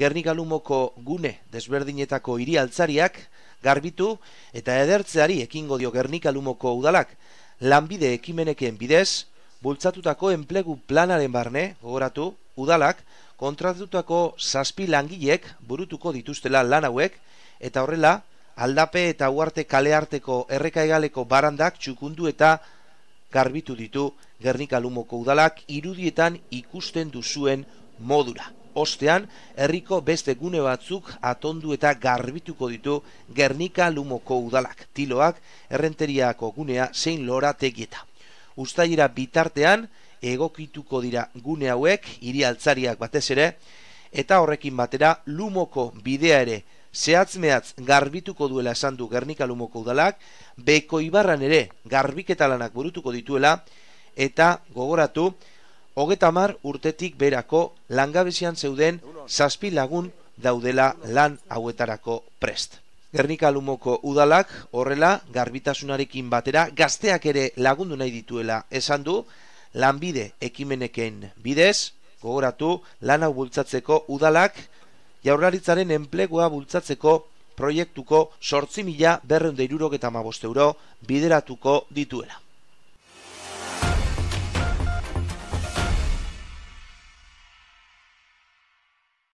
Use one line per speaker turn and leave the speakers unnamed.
Gernikalumoko gune desberdinetako hiri altzariak garbitu eta edertzeari ekingo dio Gernikalumoko udalak lanbide ekimeneken bidez bultzatutako enplegu planaren barne gogoratu udalak kontratutako zazpi langilek burutuko dituztela lan hauek eta horrela aldape eta uarte kalearteko errekaigaleko barandak txukundu eta garbitu ditu Gernikalumoko udalak irudietan ikusten duzuen modura ostean, herriko beste gune batzuk atondu eta garbituko ditu Gernika Lumoko udalak, tiloak errenteriako gunea zein lora tegieta. Uztaira bitartean, egokituko dira gune hauek, hiri altzariak batez ere, eta horrekin batera Lumoko bidea ere Zehatzmehatz garbituko duela esan du Gernika Lumoko udalak, Beko Ibarran ere garbiketalanak burutuko dituela, eta gogoratu, hogeta mar urtetik berako langabezian zeuden zazpi lagun daudela lan hauetarako prest. Gernika Lumoko udalak horrela garbitasunarekin batera gazteak ere lagundu nahi dituela esan du lanbide ekimeneken bidez, gogoratu lan hau bultzatzeko udalak jaurlaritzaren enplegua bultzatzeko proiektuko sortzi mila berreundeiruro eta mabosteuro bideratuko dituela.